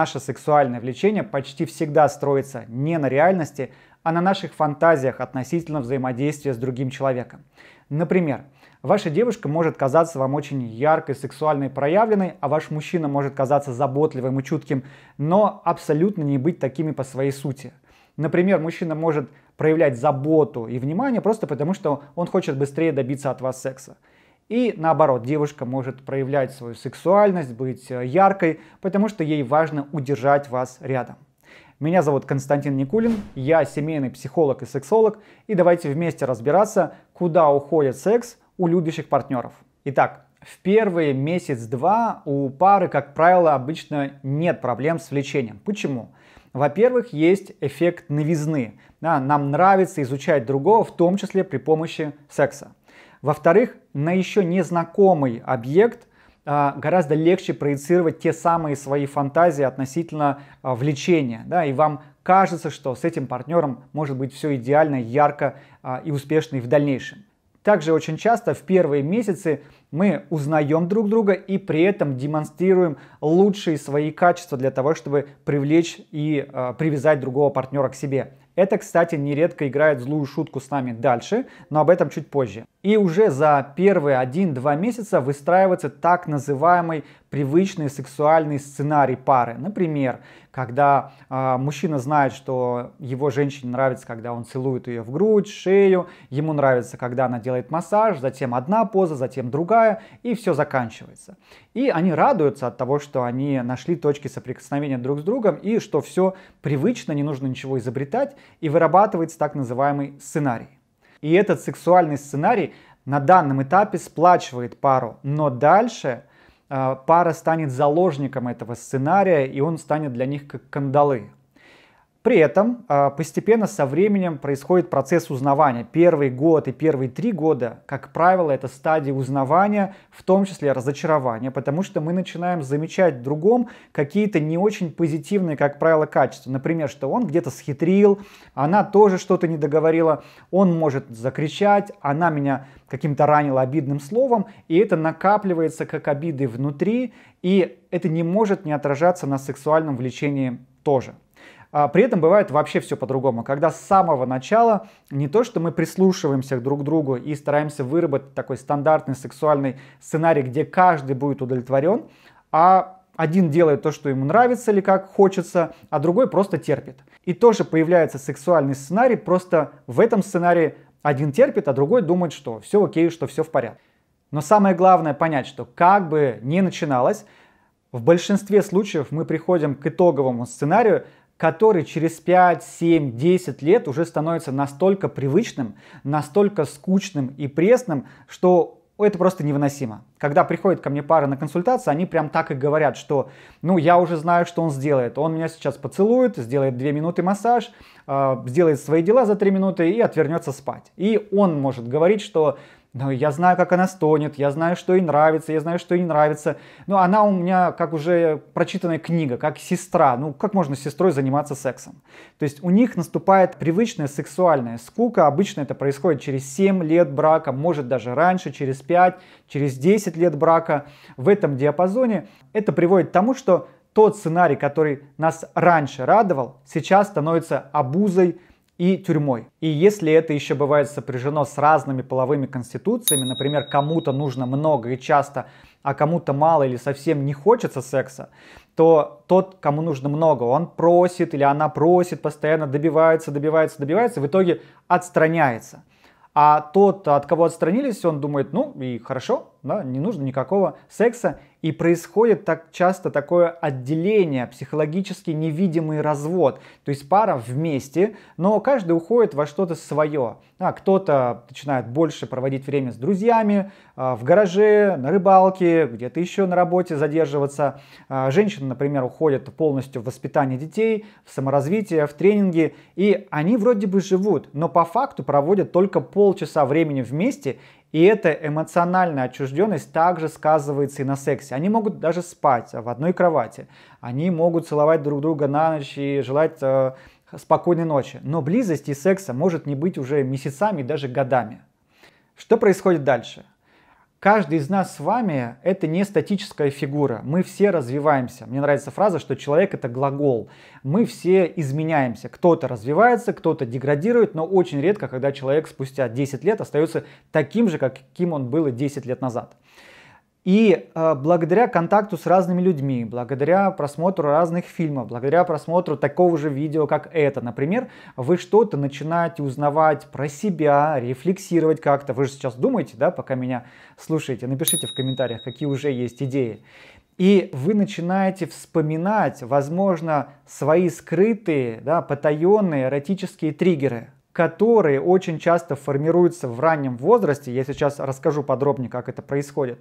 Наше сексуальное влечение почти всегда строится не на реальности, а на наших фантазиях относительно взаимодействия с другим человеком. Например, ваша девушка может казаться вам очень яркой, сексуальной, проявленной, а ваш мужчина может казаться заботливым и чутким, но абсолютно не быть такими по своей сути. Например, мужчина может проявлять заботу и внимание просто потому, что он хочет быстрее добиться от вас секса. И наоборот, девушка может проявлять свою сексуальность, быть э, яркой, потому что ей важно удержать вас рядом. Меня зовут Константин Никулин, я семейный психолог и сексолог, и давайте вместе разбираться, куда уходит секс у любящих партнеров. Итак, в первые месяц-два у пары, как правило, обычно нет проблем с влечением. Почему? Во-первых, есть эффект новизны. Да, нам нравится изучать другого, в том числе при помощи секса. Во-вторых, на еще незнакомый объект а, гораздо легче проецировать те самые свои фантазии относительно а, влечения. Да, и вам кажется, что с этим партнером может быть все идеально, ярко а, и успешно и в дальнейшем. Также очень часто в первые месяцы мы узнаем друг друга и при этом демонстрируем лучшие свои качества для того, чтобы привлечь и э, привязать другого партнера к себе. Это, кстати, нередко играет злую шутку с нами дальше, но об этом чуть позже. И уже за первые 1-2 месяца выстраивается так называемый привычный сексуальный сценарий пары. Например, когда э, мужчина знает, что его женщине нравится, когда он целует ее в грудь, шею, ему нравится, когда она делает массаж, затем одна поза, затем другая, и все заканчивается. И они радуются от того, что они нашли точки соприкосновения друг с другом, и что все привычно, не нужно ничего изобретать, и вырабатывается так называемый сценарий. И этот сексуальный сценарий на данном этапе сплачивает пару, но дальше – а, пара станет заложником этого сценария, и он станет для них как кандалы. При этом а, постепенно со временем происходит процесс узнавания. Первый год и первые три года, как правило, это стадии узнавания, в том числе разочарования, потому что мы начинаем замечать в другом какие-то не очень позитивные, как правило, качества. Например, что он где-то схитрил, она тоже что-то не договорила, он может закричать, она меня каким-то ранила обидным словом, и это накапливается как обиды внутри, и это не может не отражаться на сексуальном влечении тоже. А при этом бывает вообще все по-другому, когда с самого начала не то, что мы прислушиваемся друг к другу и стараемся выработать такой стандартный сексуальный сценарий, где каждый будет удовлетворен, а один делает то, что ему нравится или как хочется, а другой просто терпит. И тоже появляется сексуальный сценарий, просто в этом сценарии один терпит, а другой думает, что все окей, что все в порядке. Но самое главное понять, что как бы ни начиналось, в большинстве случаев мы приходим к итоговому сценарию, который через 5, 7, 10 лет уже становится настолько привычным, настолько скучным и пресным, что это просто невыносимо. Когда приходит ко мне пара на консультацию, они прям так и говорят, что ну я уже знаю, что он сделает. Он меня сейчас поцелует, сделает 2 минуты массаж, э, сделает свои дела за 3 минуты и отвернется спать. И он может говорить, что но ну, я знаю, как она стонет, я знаю, что ей нравится, я знаю, что ей не нравится. Но ну, она у меня как уже прочитанная книга, как сестра. Ну, как можно с сестрой заниматься сексом? То есть у них наступает привычная сексуальная скука. Обычно это происходит через 7 лет брака, может даже раньше, через 5, через 10 лет брака. В этом диапазоне это приводит к тому, что тот сценарий, который нас раньше радовал, сейчас становится обузой, и тюрьмой. И если это еще бывает сопряжено с разными половыми конституциями, например, кому-то нужно много и часто, а кому-то мало или совсем не хочется секса, то тот, кому нужно много, он просит или она просит, постоянно добивается, добивается, добивается, в итоге отстраняется. А тот, от кого отстранились, он думает, ну и хорошо, да, не нужно никакого секса, и происходит так часто такое отделение, психологически невидимый развод. То есть пара вместе, но каждый уходит во что-то свое. А, кто-то начинает больше проводить время с друзьями, а, в гараже, на рыбалке, где-то еще на работе задерживаться. А, женщины, например, уходят полностью в воспитание детей, в саморазвитие, в тренинги. И они вроде бы живут, но по факту проводят только полчаса времени вместе, и эта эмоциональная отчужденность также сказывается и на сексе. Они могут даже спать в одной кровати. Они могут целовать друг друга на ночь и желать э, спокойной ночи. Но близости и секса может не быть уже месяцами, даже годами. Что происходит дальше? каждый из нас с вами – это не статическая фигура. Мы все развиваемся. Мне нравится фраза, что человек – это глагол. Мы все изменяемся. Кто-то развивается, кто-то деградирует, но очень редко, когда человек спустя 10 лет остается таким же, каким он был 10 лет назад. И э, благодаря контакту с разными людьми, благодаря просмотру разных фильмов, благодаря просмотру такого же видео, как это, например, вы что-то начинаете узнавать про себя, рефлексировать как-то. Вы же сейчас думаете, да, пока меня слушаете, напишите в комментариях, какие уже есть идеи. И вы начинаете вспоминать, возможно, свои скрытые, да, потаенные эротические триггеры, которые очень часто формируются в раннем возрасте. Я сейчас расскажу подробнее, как это происходит.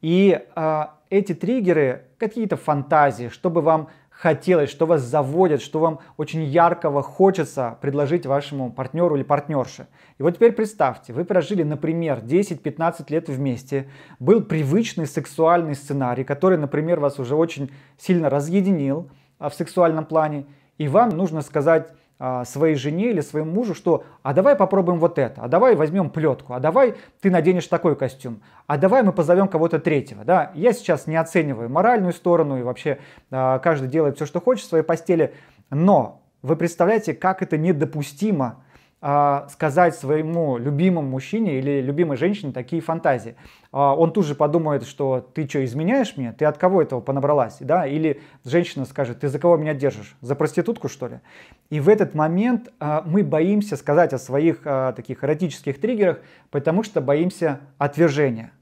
И э, эти триггеры, какие-то фантазии, чтобы вам хотелось, что вас заводит, что вам очень яркого хочется предложить вашему партнеру или партнерше. И вот теперь представьте, вы прожили, например, 10-15 лет вместе, был привычный сексуальный сценарий, который, например, вас уже очень сильно разъединил а, в сексуальном плане, и вам нужно сказать а, своей жене или своему мужу, что «а давай попробуем вот это», «а давай возьмем плетку», «а давай ты наденешь такой костюм», «а давай мы позовем кого-то третьего». Да? Я сейчас не оцениваю моральную сторону и вообще а, каждый делает все, что хочет в своей постели, но вы представляете, как это недопустимо – а, сказать своему любимому мужчине или любимой женщине такие фантазии. А, он тут же подумает, что ты что, изменяешь мне? Ты от кого этого понабралась? Да? Или женщина скажет, ты за кого меня держишь? За проститутку, что ли? И в этот момент а, мы боимся сказать о своих таких эротических триггерах, потому что боимся отвержения.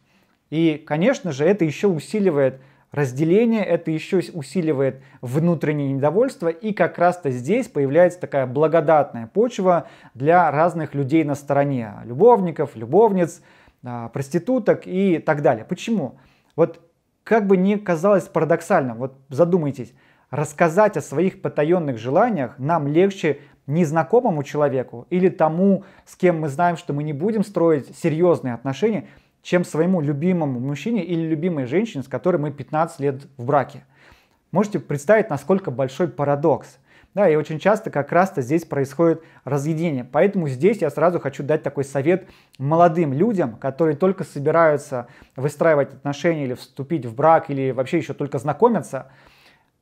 И, конечно же, это еще усиливает разделение, это еще усиливает внутреннее недовольство, и как раз-то здесь появляется такая благодатная почва для разных людей на стороне, любовников, любовниц, а, проституток и так далее. Почему? Вот как бы ни казалось парадоксальным, вот задумайтесь, рассказать о своих потаенных желаниях нам легче незнакомому человеку или тому, с кем мы знаем, что мы не будем строить серьезные отношения – чем своему любимому мужчине или любимой женщине, с которой мы 15 лет в браке. Можете представить, насколько большой парадокс. Да, и очень часто как раз-то здесь происходит разъединение. Поэтому здесь я сразу хочу дать такой совет молодым людям, которые только собираются выстраивать отношения или вступить в брак, или вообще еще только знакомиться: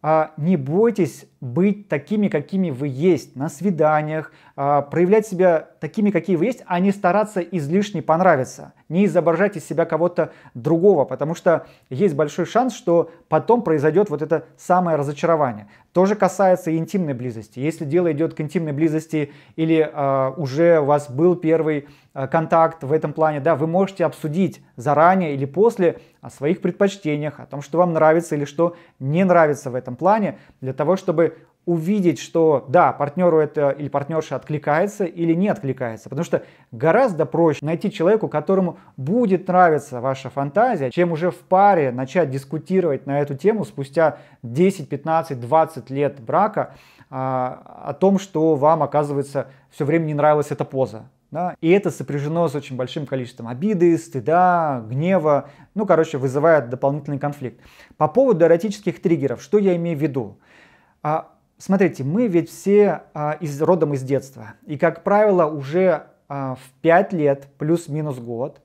а, Не бойтесь быть такими, какими вы есть на свиданиях, а, проявлять себя такими, какие вы есть, а не стараться излишне понравиться не изображать из себя кого-то другого, потому что есть большой шанс, что потом произойдет вот это самое разочарование. Тоже касается и интимной близости. Если дело идет к интимной близости или э, уже у вас был первый э, контакт в этом плане, да, вы можете обсудить заранее или после о своих предпочтениях, о том, что вам нравится или что не нравится в этом плане, для того, чтобы увидеть, что да, партнеру это или партнерша откликается или не откликается. Потому что гораздо проще найти человеку, которому будет нравиться ваша фантазия, чем уже в паре начать дискутировать на эту тему спустя 10, 15, 20 лет брака а, о том, что вам, оказывается, все время не нравилась эта поза. Да? И это сопряжено с очень большим количеством обиды, стыда, гнева. Ну, короче, вызывает дополнительный конфликт. По поводу эротических триггеров, что я имею в виду? А, Смотрите, мы ведь все а, из, родом из детства. И, как правило, уже а, в 5 лет, плюс-минус год,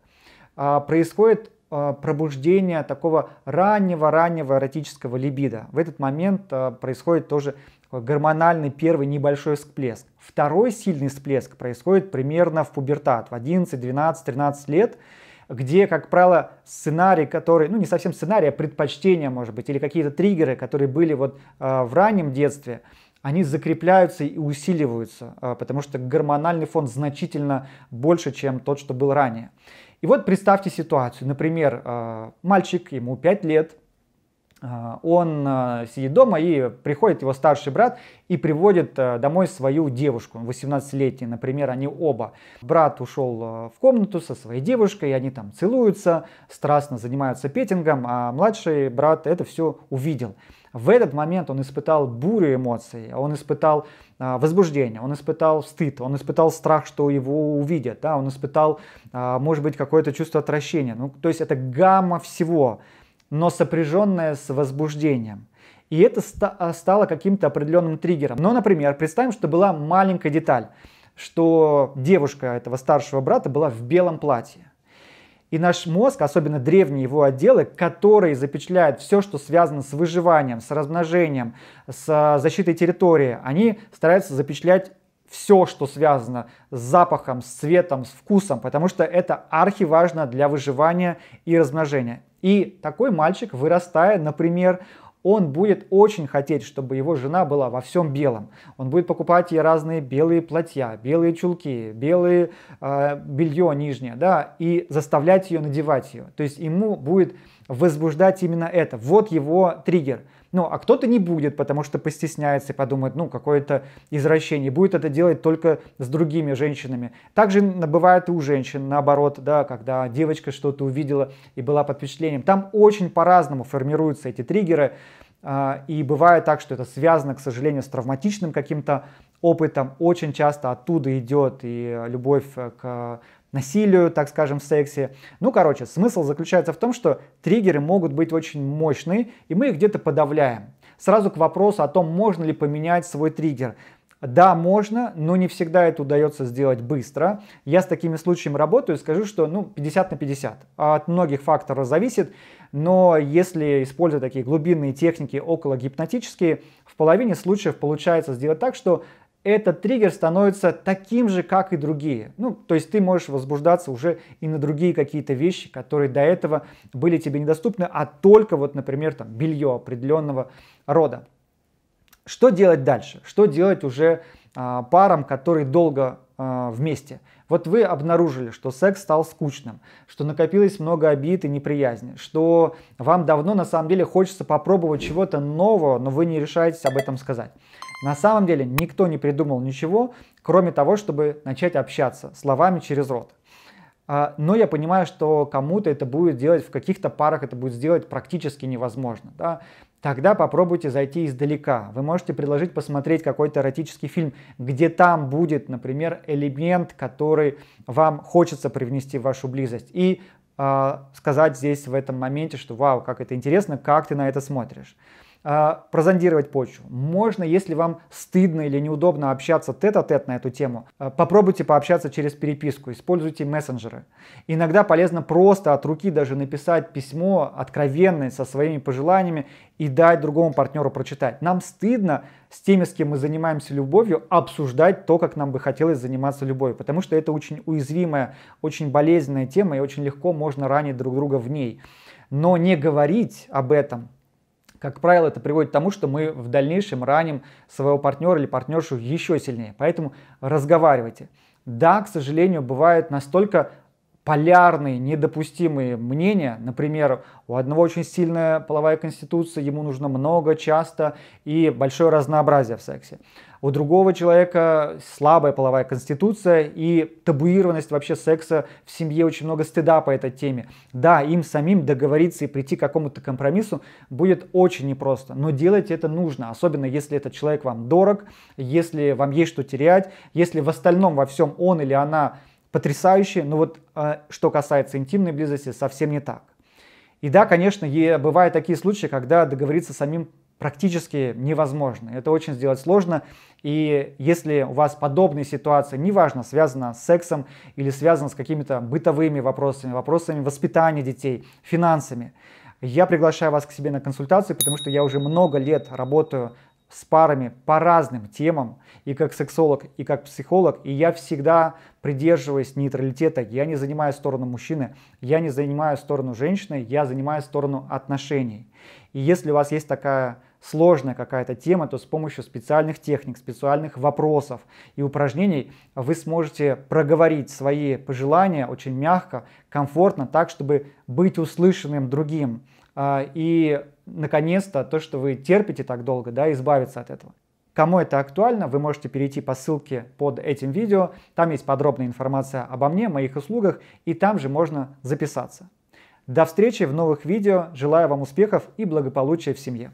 а, происходит а, пробуждение такого раннего-раннего эротического либида. В этот момент а, происходит тоже гормональный первый небольшой всплеск. Второй сильный всплеск происходит примерно в пубертат, в 11, 12, 13 лет где, как правило, сценарий, который, ну не совсем сценарий, а предпочтения, может быть, или какие-то триггеры, которые были вот э, в раннем детстве, они закрепляются и усиливаются, э, потому что гормональный фон значительно больше, чем тот, что был ранее. И вот представьте ситуацию, например, э, мальчик, ему 5 лет, а, он а, сидит дома и приходит его старший брат и приводит а, домой свою девушку, 18-летний, например, они оба. Брат ушел в комнату со своей девушкой, и они там целуются, страстно занимаются петингом, а младший брат это все увидел. В этот момент он испытал бурю эмоций, он испытал возбуждение, он испытал стыд, он испытал страх, что его увидят, да, он испытал, может быть, какое-то чувство отвращения. Ну, то есть это гамма всего но сопряженное с возбуждением. И это а, стало каким-то определенным триггером. Но, например, представим, что была маленькая деталь, что девушка этого старшего брата была в белом платье. И наш мозг, особенно древние его отделы, которые запечатляют все, что связано с выживанием, с размножением, с а, защитой территории, они стараются запечатлять все, что связано с запахом, с цветом, с вкусом, потому что это архиважно для выживания и размножения. И такой мальчик, вырастая, например, он будет очень хотеть, чтобы его жена была во всем белом. Он будет покупать ей разные белые платья, белые чулки, белые э, белье нижнее, да, и заставлять ее надевать ее. То есть ему будет возбуждать именно это. Вот его триггер – ну, а кто-то не будет, потому что постесняется и подумает, ну, какое-то извращение. Будет это делать только с другими женщинами. Также бывает и у женщин, наоборот, да, когда девочка что-то увидела и была под впечатлением. Там очень по-разному формируются эти триггеры. А, и бывает так, что это связано, к сожалению, с травматичным каким-то опытом. Очень часто оттуда идет и любовь к насилию, так скажем, в сексе. Ну, короче, смысл заключается в том, что триггеры могут быть очень мощные, и мы их где-то подавляем. Сразу к вопросу о том, можно ли поменять свой триггер. Да, можно, но не всегда это удается сделать быстро. Я с такими случаями работаю, и скажу, что ну, 50 на 50. От многих факторов зависит, но если использовать такие глубинные техники около гипнотические, в половине случаев получается сделать так, что этот триггер становится таким же, как и другие. Ну, то есть ты можешь возбуждаться уже и на другие какие-то вещи, которые до этого были тебе недоступны, а только вот, например, там белье определенного рода. Что делать дальше? Что делать уже а, парам, которые долго э, вместе. Вот вы обнаружили, что секс стал скучным, что накопилось много обид и неприязни, что вам давно на самом деле хочется попробовать чего-то нового, но вы не решаетесь об этом сказать. На самом деле никто не придумал ничего, кроме того, чтобы начать общаться словами через рот. А, но я понимаю, что кому-то это будет делать, в каких-то парах это будет сделать практически невозможно. Да? Тогда попробуйте зайти издалека. Вы можете предложить посмотреть какой-то эротический фильм, где там будет, например, элемент, который вам хочется привнести в вашу близость. И э, сказать здесь в этом моменте, что вау, как это интересно, как ты на это смотришь. А, прозондировать почву. Можно, если вам стыдно или неудобно общаться тет-а-тет -тет на эту тему, а, попробуйте пообщаться через переписку, используйте мессенджеры. Иногда полезно просто от руки даже написать письмо откровенное со своими пожеланиями и дать другому партнеру прочитать. Нам стыдно с теми, с кем мы занимаемся любовью, обсуждать то, как нам бы хотелось заниматься любовью, потому что это очень уязвимая, очень болезненная тема и очень легко можно ранить друг друга в ней. Но не говорить об этом как правило, это приводит к тому, что мы в дальнейшем раним своего партнера или партнершу еще сильнее. Поэтому разговаривайте. Да, к сожалению, бывают настолько полярные, недопустимые мнения. Например, у одного очень сильная половая конституция, ему нужно много, часто и большое разнообразие в сексе. У другого человека слабая половая конституция и табуированность вообще секса в семье, очень много стыда по этой теме. Да, им самим договориться и прийти к какому-то компромиссу будет очень непросто, но делать это нужно, особенно если этот человек вам дорог, если вам есть что терять, если в остальном во всем он или она потрясающие, но вот а, что касается интимной близости, совсем не так. И да, конечно, бывают такие случаи, когда договориться самим практически невозможно. Это очень сделать сложно. И если у вас подобные ситуации, неважно, связано с сексом или связано с какими-то бытовыми вопросами, вопросами воспитания детей, финансами, я приглашаю вас к себе на консультацию, потому что я уже много лет работаю с парами по разным темам, и как сексолог, и как психолог, и я всегда придерживаюсь нейтралитета, я не занимаю сторону мужчины, я не занимаю сторону женщины, я занимаю сторону отношений. И если у вас есть такая сложная какая-то тема, то с помощью специальных техник, специальных вопросов и упражнений вы сможете проговорить свои пожелания очень мягко, комфортно, так, чтобы быть услышанным другим а, и наконец-то то, что вы терпите так долго, да, избавиться от этого. Кому это актуально, вы можете перейти по ссылке под этим видео. Там есть подробная информация обо мне, моих услугах, и там же можно записаться. До встречи в новых видео. Желаю вам успехов и благополучия в семье.